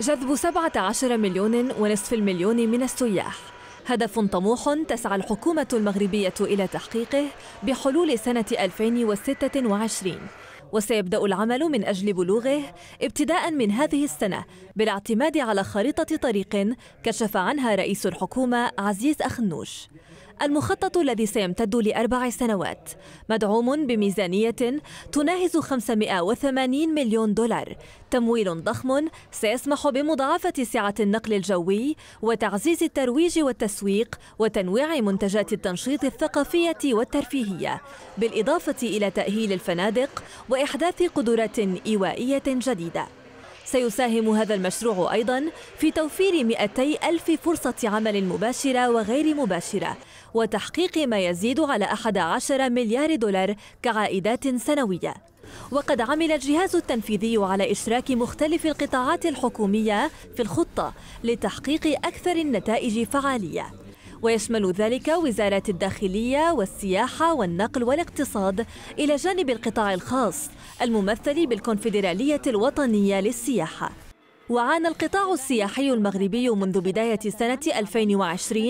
جذب 17 مليون ونصف المليون من السياح هدف طموح تسعى الحكومة المغربية إلى تحقيقه بحلول سنة 2026 وسيبدأ العمل من أجل بلوغه ابتداء من هذه السنة بالاعتماد على خريطة طريق كشف عنها رئيس الحكومة عزيز أخنوش المخطط الذي سيمتد لأربع سنوات مدعوم بميزانية تناهز 580 مليون دولار تمويل ضخم سيسمح بمضاعفة سعة النقل الجوي وتعزيز الترويج والتسويق وتنويع منتجات التنشيط الثقافية والترفيهية بالإضافة إلى تأهيل الفنادق وإحداث قدرات إيوائية جديدة سيساهم هذا المشروع أيضا في توفير 200 ألف فرصة عمل مباشرة وغير مباشرة وتحقيق ما يزيد على 11 مليار دولار كعائدات سنوية وقد عمل الجهاز التنفيذي على إشراك مختلف القطاعات الحكومية في الخطة لتحقيق أكثر النتائج فعالية ويشمل ذلك وزارات الداخلية والسياحة والنقل والاقتصاد إلى جانب القطاع الخاص الممثل بالكونفدرالية الوطنية للسياحة وعانى القطاع السياحي المغربي منذ بداية سنة 2020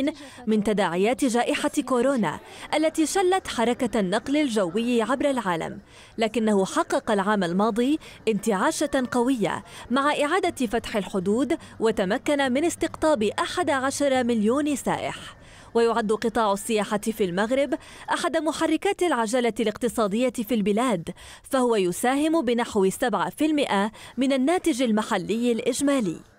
من تداعيات جائحة كورونا التي شلت حركة النقل الجوي عبر العالم لكنه حقق العام الماضي انتعاشة قوية مع إعادة فتح الحدود وتمكن من استقطاب 11 مليون سائح ويعد قطاع السياحة في المغرب أحد محركات العجلة الاقتصادية في البلاد فهو يساهم بنحو 7% من الناتج المحلي الإجمالي